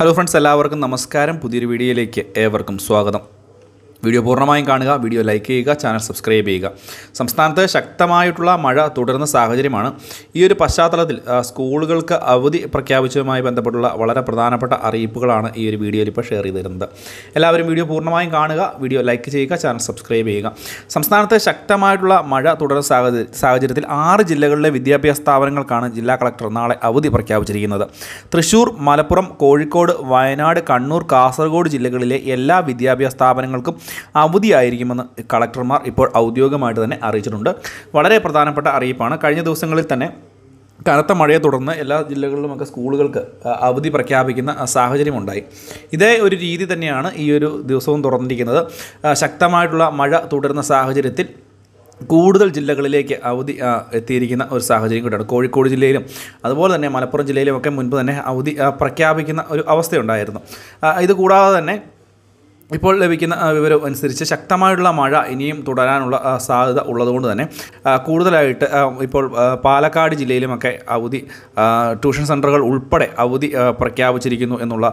hello friends എല്ലാവർക്കും നമസ്കാരം പുതിയൊരു വീഡിയോയിലേക്ക് ഏവർക്കും സ്വാഗതം വീഡിയോ പൂർണ്ണമായും കാണുക വീഡിയോ ലൈക്ക് ചെയ്യുക ചാനൽ സബ്സ്ക്രൈബ് ചെയ്യുക സംസ്ഥാനത്ത് ശക്തമായിട്ടുള്ള മഴ തുടരുന്ന സാഹചര്യമാണ് ഈ ഒരു പശ്ചാത്തലത്തിൽ സ്കൂളുകൾക്ക് അവധി പ്രഖ്യാപിച്ചതുമായി ബന്ധപ്പെട്ടുള്ള വളരെ പ്രധാനപ്പെട്ട അറിയിപ്പുകളാണ് ഈ ഒരു വീഡിയോയിൽ ഇപ്പോൾ ഷെയർ ചെയ്തിരുന്നത് എല്ലാവരും വീഡിയോ പൂർണ്ണമായും കാണുക വീഡിയോ ലൈക്ക് ചെയ്യുക ചാനൽ സബ്സ്ക്രൈബ് ചെയ്യുക സംസ്ഥാനത്ത് ശക്തമായിട്ടുള്ള മഴ തുടരുന്ന സാഹചര്യത്തിൽ ആറ് ജില്ലകളിലെ വിദ്യാഭ്യാസ സ്ഥാപനങ്ങൾക്കാണ് ജില്ലാ കളക്ടർ നാളെ അവധി പ്രഖ്യാപിച്ചിരിക്കുന്നത് തൃശൂർ മലപ്പുറം കോഴിക്കോട് വയനാട് കണ്ണൂർ കാസർഗോഡ് ജില്ലകളിലെ എല്ലാ വിദ്യാഭ്യാസ സ്ഥാപനങ്ങൾക്കും അവധിയായിരിക്കുമെന്ന് കളക്ടർമാർ ഇപ്പോൾ ഔദ്യോഗികമായിട്ട് തന്നെ അറിയിച്ചിട്ടുണ്ട് വളരെ പ്രധാനപ്പെട്ട അറിയിപ്പാണ് കഴിഞ്ഞ ദിവസങ്ങളിൽ തന്നെ കനത്ത മഴയെ തുടർന്ന് എല്ലാ ജില്ലകളിലുമൊക്കെ സ്കൂളുകൾക്ക് അവധി പ്രഖ്യാപിക്കുന്ന സാഹചര്യമുണ്ടായി ഇതേ ഒരു രീതി തന്നെയാണ് ഈ ഒരു ദിവസവും തുറന്നിരിക്കുന്നത് ശക്തമായിട്ടുള്ള മഴ തുടരുന്ന സാഹചര്യത്തിൽ കൂടുതൽ ജില്ലകളിലേക്ക് അവധി എത്തിയിരിക്കുന്ന ഒരു സാഹചര്യം കൂടിയാണ് കോഴിക്കോട് ജില്ലയിലും അതുപോലെ തന്നെ മലപ്പുറം ജില്ലയിലുമൊക്കെ മുൻപ് തന്നെ അവധി പ്രഖ്യാപിക്കുന്ന ഒരു അവസ്ഥയുണ്ടായിരുന്നു ഇത് കൂടാതെ തന്നെ ഇപ്പോൾ ലഭിക്കുന്ന വിവരം അനുസരിച്ച് ശക്തമായിട്ടുള്ള മഴ ഇനിയും തുടരാനുള്ള സാധ്യത ഉള്ളതുകൊണ്ട് തന്നെ കൂടുതലായിട്ട് ഇപ്പോൾ പാലക്കാട് ജില്ലയിലുമൊക്കെ അവധി ട്യൂഷൻ സെൻ്ററുകൾ ഉൾപ്പെടെ അവധി പ്രഖ്യാപിച്ചിരിക്കുന്നു എന്നുള്ള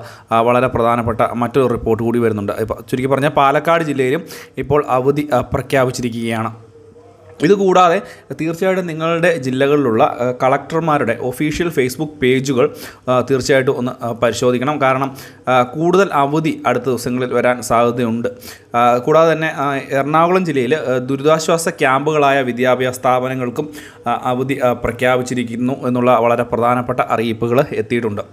വളരെ പ്രധാനപ്പെട്ട മറ്റൊരു റിപ്പോർട്ട് കൂടി വരുന്നുണ്ട് ഇപ്പോൾ ചുരുക്കി പറഞ്ഞാൽ പാലക്കാട് ജില്ലയിലും ഇപ്പോൾ അവധി പ്രഖ്യാപിച്ചിരിക്കുകയാണ് ഇതുകൂടാതെ തീർച്ചയായിട്ടും നിങ്ങളുടെ ജില്ലകളിലുള്ള കളക്ടർമാരുടെ ഒഫീഷ്യൽ ഫേസ്ബുക്ക് പേജുകൾ തീർച്ചയായിട്ടും ഒന്ന് പരിശോധിക്കണം കാരണം കൂടുതൽ അവധി അടുത്ത ദിവസങ്ങളിൽ വരാൻ സാധ്യതയുണ്ട് കൂടാതെ തന്നെ എറണാകുളം ജില്ലയിൽ ദുരിതാശ്വാസ ക്യാമ്പുകളായ വിദ്യാഭ്യാസ സ്ഥാപനങ്ങൾക്കും അവധി പ്രഖ്യാപിച്ചിരിക്കുന്നു എന്നുള്ള വളരെ പ്രധാനപ്പെട്ട അറിയിപ്പുകൾ എത്തിയിട്ടുണ്ട്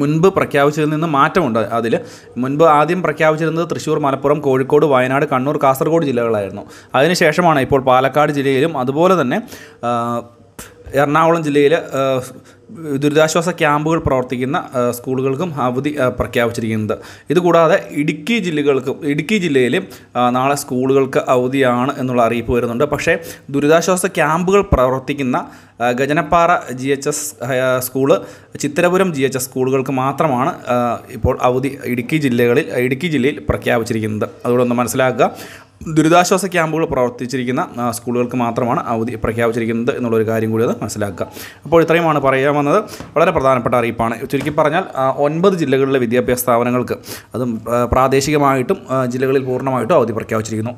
മുൻപ് പ്രഖ്യാപിച്ചതിൽ നിന്ന് മാറ്റമുണ്ട് അതിൽ മുൻപ് ആദ്യം പ്രഖ്യാപിച്ചിരുന്നത് തൃശ്ശൂർ മലപ്പുറം കോഴിക്കോട് വയനാട് കണ്ണൂർ കാസർഗോഡ് ജില്ലകളായിരുന്നു അതിനുശേഷമാണ് ഇപ്പോൾ പാലക്കാട് ജില്ലയിലും അതുപോലെ തന്നെ എറണാകുളം ജില്ലയിൽ ദുരിതാശ്വാസ ക്യാമ്പുകൾ പ്രവർത്തിക്കുന്ന സ്കൂളുകൾക്കും അവധി പ്രഖ്യാപിച്ചിരിക്കുന്നത് ഇതുകൂടാതെ ഇടുക്കി ജില്ലകൾക്കും ഇടുക്കി ജില്ലയിൽ നാളെ സ്കൂളുകൾക്ക് അവധിയാണ് എന്നുള്ള അറിയിപ്പ് വരുന്നുണ്ട് പക്ഷേ ദുരിതാശ്വാസ ക്യാമ്പുകൾ പ്രവർത്തിക്കുന്ന Gajanappara G H S school Chithirapuram G H S സ്കൂളുകൾക്ക് മാത്രമാണ് ഇപ്പോൾ അവധി ഇടുക്കി ജില്ലകളിൽ ഇടുക്കി ജില്ലയിൽ പ്രഖ്യാപിച്ചിരിക്കുന്നത് അതുകൊണ്ടൊന്ന് മനസ്സിലാക്കുക ദുരിതാശ്വാസ ക്യാമ്പുകൾ പ്രവർത്തിച്ചിരിക്കുന്ന സ്കൂളുകൾക്ക് മാത്രമാണ് അവധി പ്രഖ്യാപിച്ചിരിക്കുന്നത് എന്നുള്ളൊരു കാര്യം കൂടി അത് മനസ്സിലാക്കുക അപ്പോൾ ഇത്രയുമാണ് പറയാൻ വന്നത് വളരെ പ്രധാനപ്പെട്ട അറിയിപ്പാണ് ചുരുക്കി പറഞ്ഞാൽ ഒൻപത് ജില്ലകളിലെ വിദ്യാഭ്യാസ സ്ഥാപനങ്ങൾക്ക് അതും പ്രാദേശികമായിട്ടും ജില്ലകളിൽ പൂർണ്ണമായിട്ടും അവധി പ്രഖ്യാപിച്ചിരിക്കുന്നു